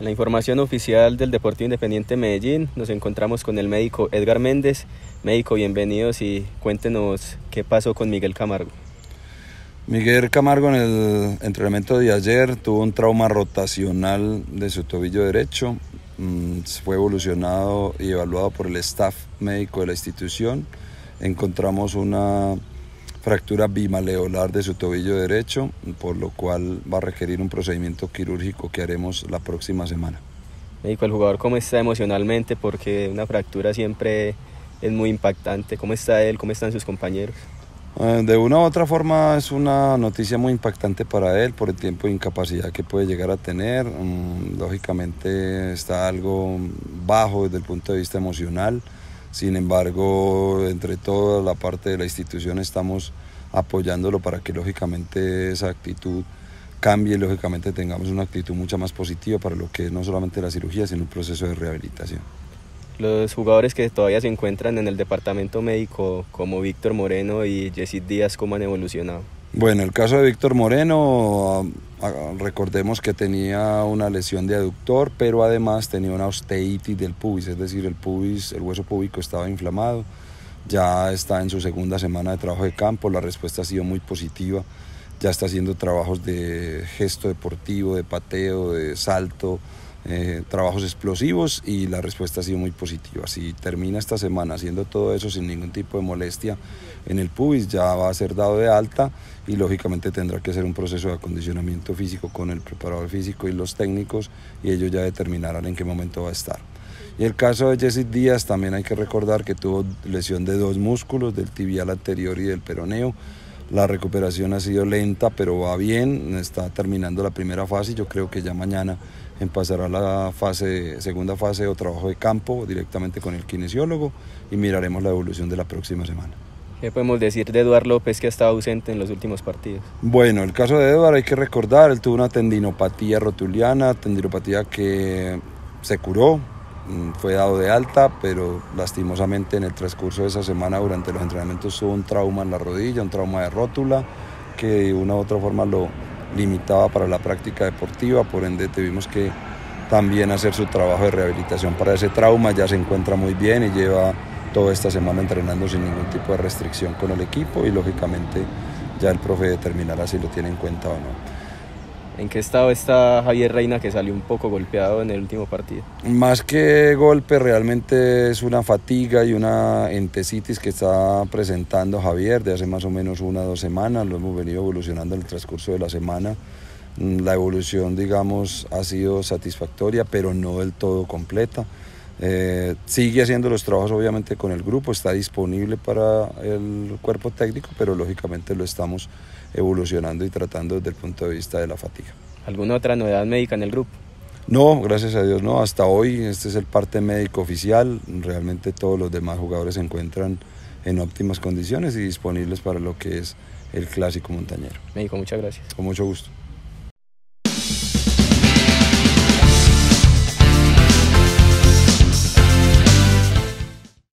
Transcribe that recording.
la información oficial del Deportivo Independiente Medellín nos encontramos con el médico Edgar Méndez. Médico, bienvenidos y cuéntenos qué pasó con Miguel Camargo. Miguel Camargo en el entrenamiento de ayer tuvo un trauma rotacional de su tobillo derecho. Mm, fue evolucionado y evaluado por el staff médico de la institución. Encontramos una fractura bimaleolar de su tobillo derecho, por lo cual va a requerir un procedimiento quirúrgico que haremos la próxima semana. Médico, el jugador cómo está emocionalmente, porque una fractura siempre es muy impactante. ¿Cómo está él? ¿Cómo están sus compañeros? Eh, de una u otra forma es una noticia muy impactante para él por el tiempo de incapacidad que puede llegar a tener. Mm, lógicamente está algo bajo desde el punto de vista emocional. Sin embargo, entre toda la parte de la institución estamos apoyándolo para que lógicamente esa actitud cambie y lógicamente tengamos una actitud mucho más positiva para lo que es no solamente la cirugía, sino un proceso de rehabilitación. Los jugadores que todavía se encuentran en el departamento médico, como Víctor Moreno y Jesse Díaz, ¿cómo han evolucionado? Bueno, el caso de Víctor Moreno, ah, ah, recordemos que tenía una lesión de aductor, pero además tenía una osteitis del pubis, es decir, el pubis, el hueso púbico estaba inflamado. Ya está en su segunda semana de trabajo de campo, la respuesta ha sido muy positiva. Ya está haciendo trabajos de gesto deportivo, de pateo, de salto, eh, trabajos explosivos y la respuesta ha sido muy positiva. Si termina esta semana haciendo todo eso sin ningún tipo de molestia en el pubis, ya va a ser dado de alta y lógicamente tendrá que hacer un proceso de acondicionamiento físico con el preparador físico y los técnicos y ellos ya determinarán en qué momento va a estar. Y el caso de Jesse Díaz también hay que recordar que tuvo lesión de dos músculos, del tibial anterior y del peroneo. La recuperación ha sido lenta, pero va bien. Está terminando la primera fase y yo creo que ya mañana empezará la fase, segunda fase o trabajo de campo directamente con el kinesiólogo y miraremos la evolución de la próxima semana. ¿Qué podemos decir de Eduardo López que ha estado ausente en los últimos partidos? Bueno, el caso de Eduardo hay que recordar, él tuvo una tendinopatía rotuliana, tendinopatía que se curó, Mm, fue dado de alta, pero lastimosamente en el transcurso de esa semana durante los entrenamientos hubo un trauma en la rodilla, un trauma de rótula, que de una u otra forma lo limitaba para la práctica deportiva, por ende tuvimos que también hacer su trabajo de rehabilitación para ese trauma, ya se encuentra muy bien y lleva toda esta semana entrenando sin ningún tipo de restricción con el equipo y lógicamente ya el profe determinará si lo tiene en cuenta o no. ¿En qué estado está Javier Reina que salió un poco golpeado en el último partido? Más que golpe, realmente es una fatiga y una entesitis que está presentando Javier de hace más o menos una o dos semanas. Lo hemos venido evolucionando en el transcurso de la semana. Mm, la evolución, digamos, ha sido satisfactoria, pero no del todo completa. Eh, sigue haciendo los trabajos obviamente con el grupo, está disponible para el cuerpo técnico, pero lógicamente lo estamos evolucionando y tratando desde el punto de vista de la fatiga. ¿Alguna otra novedad médica en el grupo? No, gracias a Dios no. Hasta hoy este es el parte médico oficial. Realmente todos los demás jugadores se encuentran en óptimas condiciones y disponibles para lo que es el clásico montañero. Médico, muchas gracias. Con mucho gusto.